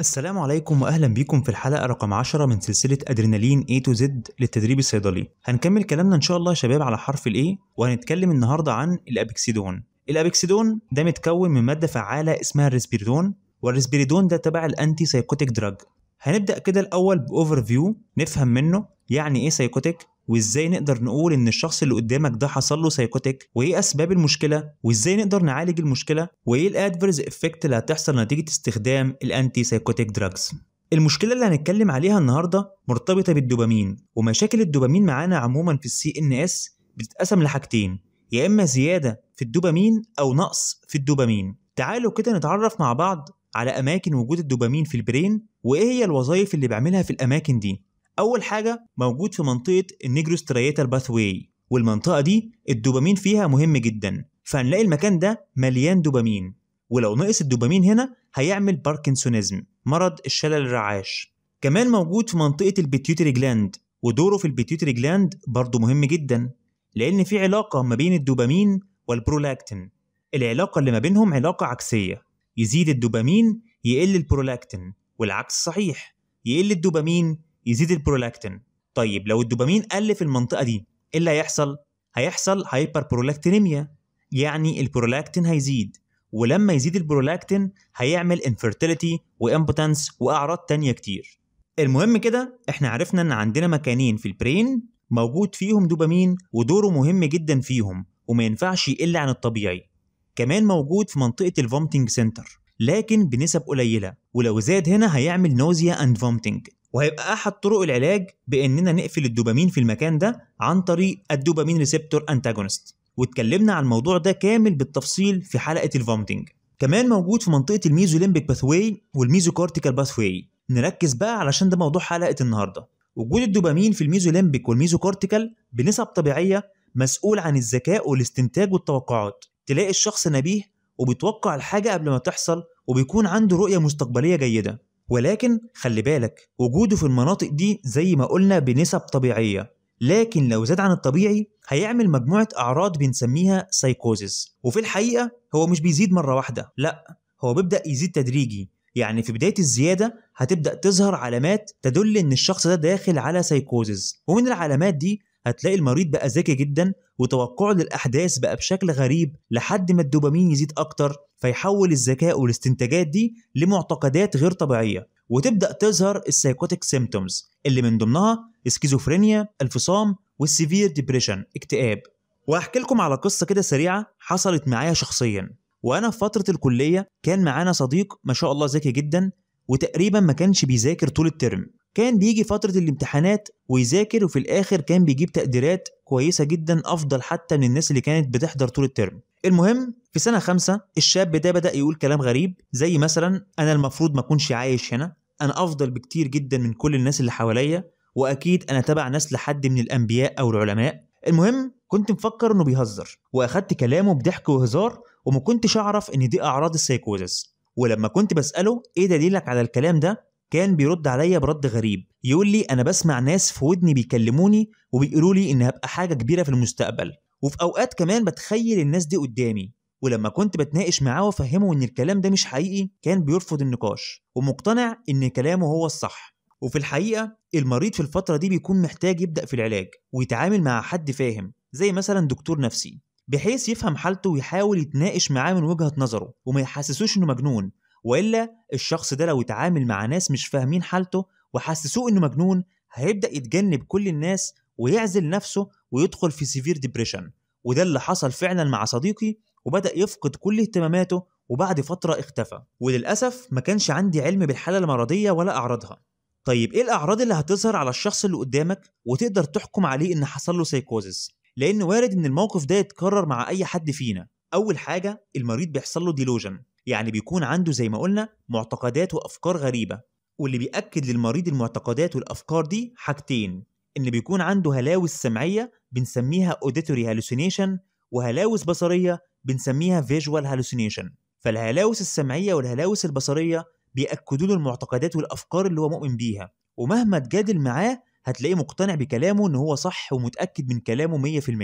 السلام عليكم واهلا بيكم في الحلقه رقم 10 من سلسله ادرينالين A تو Z للتدريب الصيدلي هنكمل كلامنا ان شاء الله يا شباب على حرف الاي وهنتكلم النهارده عن الابيكسيدون الابيكسيدون ده متكون من ماده فعاله اسمها الريسبيريدون والريسبيريدون ده تبع الانتي سايكوتيك دراج هنبدا كده الاول باوفر فيو نفهم منه يعني ايه سايكوتيك وازاي نقدر نقول ان الشخص اللي قدامك ده حصل له سايكوتيك وايه اسباب المشكله وازاي نقدر نعالج المشكله وايه الادفرز افكت اللي هتحصل نتيجه استخدام الانتي سايكوتيك دراجز المشكله اللي هنتكلم عليها النهارده مرتبطه بالدوبامين ومشاكل الدوبامين معانا عموما في السي ان اس بتتقسم لحاجتين يا اما زياده في الدوبامين او نقص في الدوبامين تعالوا كده نتعرف مع بعض على اماكن وجود الدوبامين في البرين وايه هي الوظائف اللي بيعملها في الاماكن دي اول حاجه موجود في منطقه النيجرو سترياتال باثواي والمنطقه دي الدوبامين فيها مهم جدا فهنلاقي المكان ده مليان دوبامين ولو نقص الدوبامين هنا هيعمل باركنسونيزم مرض الشلل الرعاش كمان موجود في منطقه البيتيوتري جلاند ودوره في البيتيوتري جلاند برضه مهم جدا لان في علاقه ما بين الدوبامين والبرولاكتين العلاقه اللي ما بينهم علاقه عكسيه يزيد الدوبامين يقل البرولاكتين والعكس صحيح يقل الدوبامين يزيد البرولاكتين طيب لو الدوبامين قل في المنطقه دي ايه اللي هيحصل هيحصل هايبر برولاكتينيميا يعني البرولاكتين هيزيد ولما يزيد البرولاكتين هيعمل انفيرتيليتي وامبوتنس واعراض تانية كتير المهم كده احنا عرفنا ان عندنا مكانين في البرين موجود فيهم دوبامين ودوره مهم جدا فيهم وما ينفعش يقل عن الطبيعي كمان موجود في منطقة الفومتنج سنتر لكن بنسب قليلة ولو زاد هنا هيعمل نوزيا اند فومتنج وهيبقى احد طرق العلاج باننا نقفل الدوبامين في المكان ده عن طريق الدوبامين ريسبتور انتاجونست واتكلمنا عن الموضوع ده كامل بالتفصيل في حلقه الفومتنج كمان موجود في منطقه الميزوليمبيك باثوي والميزوكورتيكال باثوي نركز بقى علشان ده موضوع حلقه النهارده وجود الدوبامين في الميزوليمبيك والميزوكورتيكال بنسب طبيعيه مسؤول عن الذكاء والاستنتاج والتوقعات تلاقي الشخص نبيه وبيتوقع الحاجه قبل ما تحصل وبيكون عنده رؤيه مستقبليه جيده ولكن خلي بالك وجوده في المناطق دي زي ما قلنا بنسب طبيعية لكن لو زاد عن الطبيعي هيعمل مجموعة أعراض بنسميها سايكوزيس وفي الحقيقة هو مش بيزيد مرة واحدة لأ هو بيبدأ يزيد تدريجي يعني في بداية الزيادة هتبدأ تظهر علامات تدل إن الشخص ده داخل على سايكوزيس ومن العلامات دي هتلاقي المريض بقى ذكي جدا وتوقعه للاحداث بقى بشكل غريب لحد ما الدوبامين يزيد اكتر فيحول الذكاء والاستنتاجات دي لمعتقدات غير طبيعيه وتبدا تظهر السايكوتيك سيمتومز اللي من ضمنها سكيزوفرينيا الفصام والسيفير ديبريشن اكتئاب وهحكي لكم على قصه كده سريعه حصلت معايا شخصيا وانا في فتره الكليه كان معانا صديق ما شاء الله ذكي جدا وتقريبا ما كانش بيذاكر طول الترم كان بيجي فترة الامتحانات ويذاكر وفي الآخر كان بيجيب تقديرات كويسة جدا أفضل حتى من الناس اللي كانت بتحضر طول الترم المهم في سنة خمسة الشاب ده بدأ يقول كلام غريب زي مثلا أنا المفروض ما أكونش عايش هنا أنا أفضل بكتير جدا من كل الناس اللي حواليا وأكيد أنا تبع ناس لحد من الأنبياء أو العلماء المهم كنت مفكر إنه بيهزر وأخدت كلامه بضحك وهزار وما كنتش أعرف إن دي أعراض السيكوزس ولما كنت بسأله إيه دليلك على الكلام ده كان بيرد عليا برد غريب يقول لي انا بسمع ناس في ودني بيكلموني وبيقولوا لي ان هبقى حاجه كبيره في المستقبل وفي اوقات كمان بتخيل الناس دي قدامي ولما كنت بتناقش معاه وافهمه ان الكلام ده مش حقيقي كان بيرفض النقاش ومقتنع ان كلامه هو الصح وفي الحقيقه المريض في الفتره دي بيكون محتاج يبدا في العلاج ويتعامل مع حد فاهم زي مثلا دكتور نفسي بحيث يفهم حالته ويحاول يتناقش معاه من وجهه نظره وما يحسسوش انه مجنون والا الشخص ده لو اتعامل مع ناس مش فاهمين حالته وحسسوه انه مجنون هيبدا يتجنب كل الناس ويعزل نفسه ويدخل في سيفير ديبريشن وده اللي حصل فعلا مع صديقي وبدا يفقد كل اهتماماته وبعد فتره اختفى وللاسف ما كانش عندي علم بالحاله المرضيه ولا اعراضها طيب ايه الاعراض اللي هتظهر على الشخص اللي قدامك وتقدر تحكم عليه ان حصل له سايكوزس لان وارد ان الموقف ده يتكرر مع اي حد فينا اول حاجه المريض بيحصل له ديلوجن يعني بيكون عنده زي ما قلنا معتقدات وأفكار غريبة واللي بيأكد للمريض المعتقدات والأفكار دي حاجتين إن بيكون عنده هلاوس سمعية بنسميها auditory hallucination وهلاوس بصرية بنسميها visual hallucination فالهلاوس السمعية والهلاوس البصرية بيأكدوا له المعتقدات والأفكار اللي هو مؤمن بيها ومهما تجادل معاه هتلاقيه مقتنع بكلامه إن هو صح ومتأكد من كلامه 100%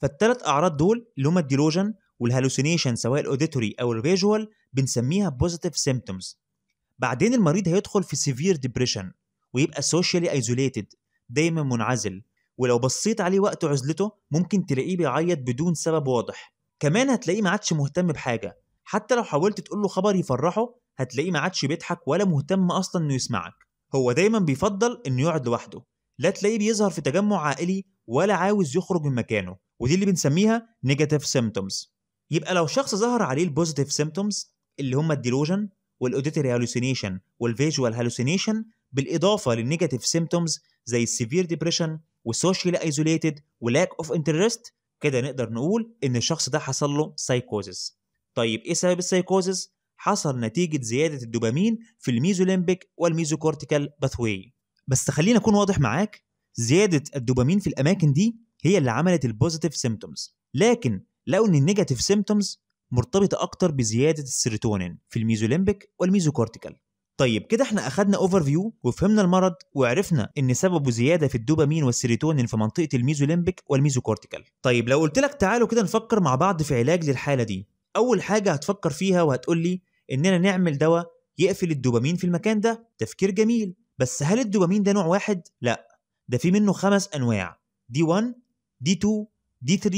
فالتلات أعراض دول اللي هما الديلوجن والهلوسينيشن سواء الاوديتوري او الفيجوال بنسميها بوزيتيف سيمبتومز بعدين المريض هيدخل في سيفير ديبريشن ويبقى سوشيالي ايزوليتد دايما منعزل ولو بصيت عليه وقت عزلته ممكن تلاقيه بيعيط بدون سبب واضح كمان هتلاقيه ما عادش مهتم بحاجه حتى لو حاولت تقول له خبر يفرحه هتلاقيه ما عادش بيضحك ولا مهتم اصلا انه يسمعك هو دايما بيفضل انه يقعد لوحده لا تلاقيه بيظهر في تجمع عائلي ولا عاوز يخرج من مكانه ودي اللي بنسميها نيجاتيف سيمبتومز يبقى لو شخص ظهر عليه البوزيتيف سيمتومز اللي هم الديلوجن والاوديتري هالوسينيشن والفيجوال هالوسينيشن بالاضافه للنيجاتيف سيمتومز زي السيفير ديبريشن والسوشيال ايزوليتد ولاك اوف انترست كده نقدر نقول ان الشخص ده حصل له سايكوزس طيب ايه سبب السايكوزس حصل نتيجه زياده الدوبامين في الميزوليمبيك والميزوكورتيكال باثوي بس خلينا اكون واضح معاك زياده الدوبامين في الاماكن دي هي اللي عملت البوزيتيف سيمتومز لكن لقوا ان النيجاتيف سيمتومز مرتبطه اكتر بزياده السيروتونين في الميزوليمبيك والميزوكورتيكال طيب كده احنا اخدنا اوفر فيو وفهمنا المرض وعرفنا ان سببه زياده في الدوبامين والسيروتونين في منطقه الميزوليمبيك والميزوكورتيكال طيب لو قلت لك تعالوا كده نفكر مع بعض في علاج للحاله دي اول حاجه هتفكر فيها وهتقول لي اننا نعمل دواء يقفل الدوبامين في المكان ده تفكير جميل بس هل الدوبامين ده نوع واحد لا ده في منه خمس انواع دي 1 دي 2 دي 3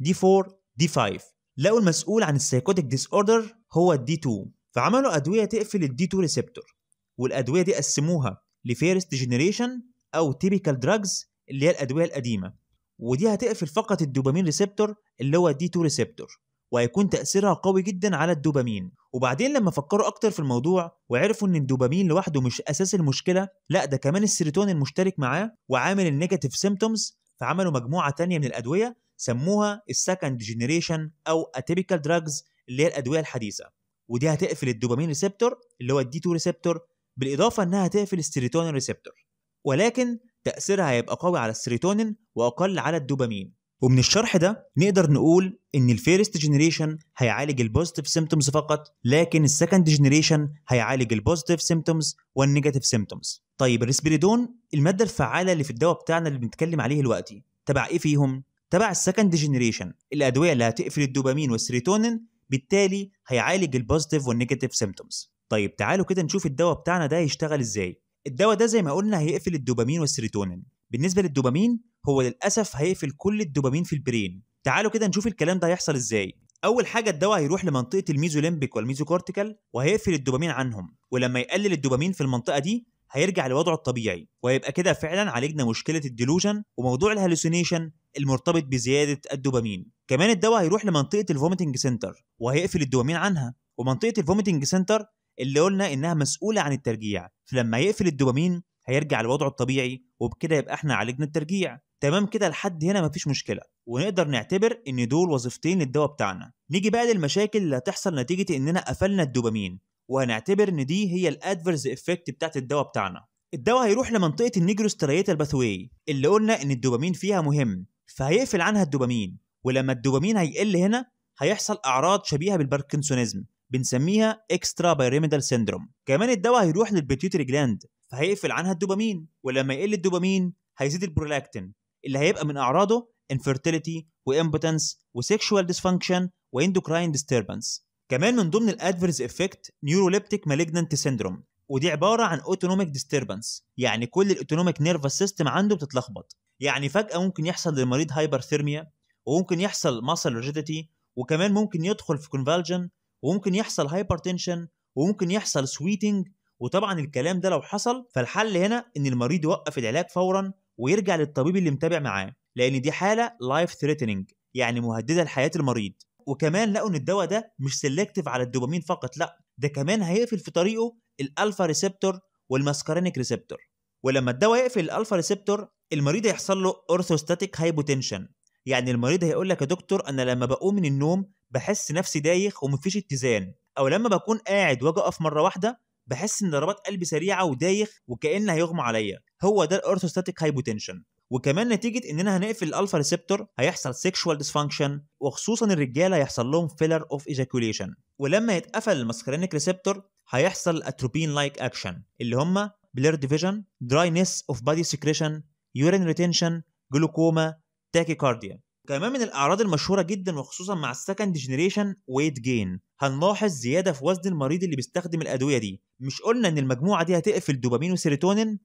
دي 4 دي 5 لقوا المسؤول عن السايكوتيك ديس اوردر هو الدي 2 فعملوا ادويه تقفل الدي 2 ريسبتور والادويه دي قسموها لفيرست جنريشن او تيبيكال دراجز اللي هي الادويه القديمه ودي هتقفل فقط الدوبامين ريسبتور اللي هو الدي 2 ريسبتور وهيكون تاثيرها قوي جدا على الدوبامين وبعدين لما فكروا اكتر في الموضوع وعرفوا ان الدوبامين لوحده مش اساس المشكله لا ده كمان السيروتونين المشترك معاه وعامل النيجاتيف سيمتومز فعملوا مجموعه تانية من الادويه سموها السكند جينيريشن او اتيبيكال دراجز اللي هي الادويه الحديثه ودي هتقفل الدوبامين ريسبتور اللي هو الدي 2 ريسبتور بالاضافه انها هتقفل السيروتونين ريسبتور ولكن تاثيرها هيبقى قوي على السيروتونين واقل على الدوبامين ومن الشرح ده نقدر نقول ان الفيرست جينيريشن هيعالج البوزيتيف سيمتومز فقط لكن السكند جينيريشن هيعالج البوزيتيف سيمتومز والنيجاتيف سيمتومز طيب الريسبيريدون الماده الفعاله اللي في الدواء بتاعنا اللي بنتكلم عليه دلوقتي تبع ايه فيهم تبع السكند جنريشن الادويه اللي هتقفل الدوبامين والسيروتونين بالتالي هيعالج البوزيتيف والنيجاتيف سيمتومز طيب تعالوا كده نشوف الدواء بتاعنا ده هيشتغل ازاي الدواء ده زي ما قلنا هيقفل الدوبامين والسيروتونين بالنسبه للدوبامين هو للاسف هيقفل كل الدوبامين في البرين تعالوا كده نشوف الكلام ده هيحصل ازاي اول حاجه الدواء هيروح لمنطقه الميزوليمبيك والميزوكورتيكال وهيقفل الدوبامين عنهم ولما يقلل الدوبامين في المنطقه دي هيرجع لوضعه الطبيعي وهيبقى كده فعلا عالجنا مشكله الديلوجن وموضوع الهلوسينيشن المرتبط بزياده الدوبامين كمان الدواء هيروح لمنطقه الفوميتنج سنتر وهيقفل الدوبامين عنها ومنطقه الفوميتنج سنتر اللي قلنا انها مسؤوله عن الترجيع فلما يقفل الدوبامين هيرجع لوضعه الطبيعي وبكده يبقى احنا عالجنا الترجيع تمام كده لحد هنا مفيش مشكله ونقدر نعتبر ان دول وظيفتين للدواء بتاعنا نيجي بقى للمشاكل اللي هتحصل نتيجه اننا قفلنا الدوبامين وهنعتبر ان دي هي الادفرز افكت بتاعت الدواء بتاعنا الدواء هيروح لمنطقه النيجروستريتا الباثوي اللي قلنا ان الدوبامين فيها مهم فهيقفل عنها الدوبامين ولما الدوبامين هيقل هنا هيحصل اعراض شبيهه بالباركنسونيزم بنسميها اكسترا بيراميدال سيندروم كمان الدواء هيروح للبيتيوتري جلاند فهيقفل عنها الدوبامين ولما يقل الدوبامين هيزيد البرولاكتين اللي هيبقى من اعراضه infertility وامبوتنس وسيكشوال ديسفانكشن واندوكراين ديستربنس كمان من ضمن الادفيرس افكت نيوروليبتيك مالجننت سيندروم ودي عباره عن اوتونوميك ديستربنس يعني كل الاوتونوميك نيرفس سيستم عنده بتتلخبط يعني فجاه ممكن يحصل للمريض هايبرثيرميا وممكن يحصل ماسل ريجيديتي وكمان ممكن يدخل في كونفالجن وممكن يحصل هايبرتنشن وممكن يحصل سويتنج وطبعا الكلام ده لو حصل فالحل هنا ان المريض يوقف العلاج فورا ويرجع للطبيب اللي متابع معاه لان دي حاله لايف ثريتنينج يعني مهدده لحياه المريض وكمان لقوا ان الدواء ده مش سيلكتيف على الدوبامين فقط لا ده كمان هيقفل في طريقه الالفا ريسبتور والماسكارينيك ريسبتور ولما الدواء يقفل الالفا ريسبتور المريض هيحصل له اورثوستاتيك هايبوتنشن يعني المريض هيقول لك يا دكتور انا لما بقوم من النوم بحس نفسي دايخ ومفيش اتزان او لما بكون قاعد واجي اقف مره واحده بحس ان ضربات قلبي سريعه ودايخ وكان هيغمى عليا هو ده الاورثوستاتيك هايبوتنشن وكمان نتيجه اننا هنقفل الالفا ريسبتور هيحصل سيكشوال ديسفانكشن وخصوصا الرجاله هيحصل لهم فيلر اوف ايجاكوليشن ولما يتقفل المسكرينيك ريسبتور هيحصل اتروبين لايك اكشن اللي هم بلير ديفيجن دراينس اوف بادي سكريشن يورين ريتنشن جلوكوما تاكيكارديا كمان من الاعراض المشهوره جدا وخصوصا مع السكند جنريشن ويت جين هنلاحظ زياده في وزن المريض اللي بيستخدم الادويه دي مش قلنا ان المجموعه دي هتقفل دوبامين وسيروتونين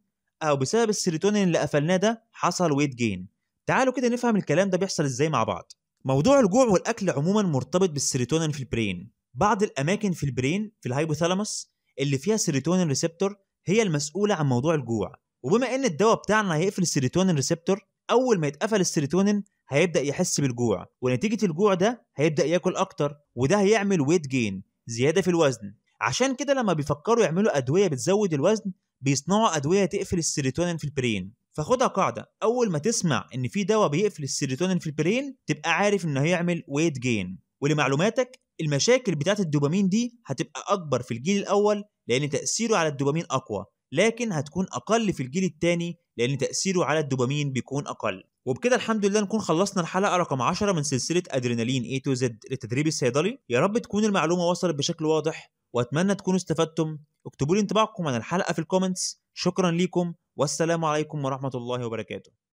او بسبب السيروتونين اللي قفلناه ده حصل ويت جين تعالوا كده نفهم الكلام ده بيحصل ازاي مع بعض موضوع الجوع والاكل عموما مرتبط بالسيروتونين في البرين بعض الاماكن في البرين في الهايبوثالاموس اللي فيها سيروتونين ريسبتور هي المسؤوله عن موضوع الجوع وبما ان الدواء بتاعنا هيقفل السيروتونين ريسبتور اول ما يتقفل السيروتونين هيبدا يحس بالجوع ونتيجه الجوع ده هيبدا ياكل اكتر وده هيعمل ويت جين زياده في الوزن عشان كده لما بيفكروا يعملوا ادويه بتزود الوزن بيصنعوا ادويه تقفل السيروتونين في البرين فخدها قاعده اول ما تسمع ان في دواء بيقفل السيروتونين في البرين تبقى عارف انه هيعمل ويت جين ولمعلوماتك المشاكل بتاعه الدوبامين دي هتبقى اكبر في الجيل الاول لان تاثيره على الدوبامين اقوى لكن هتكون أقل في الجيل الثاني لأن تأثيره على الدوبامين بيكون أقل وبكده الحمد لله نكون خلصنا الحلقه رقم 10 من سلسله ادرينالين اي تو زد للتدريب الصيدلي يا رب تكون المعلومه وصلت بشكل واضح واتمنى تكونوا استفدتم اكتبوا لي انطباعكم عن الحلقه في الكومنتس شكرا ليكم والسلام عليكم ورحمه الله وبركاته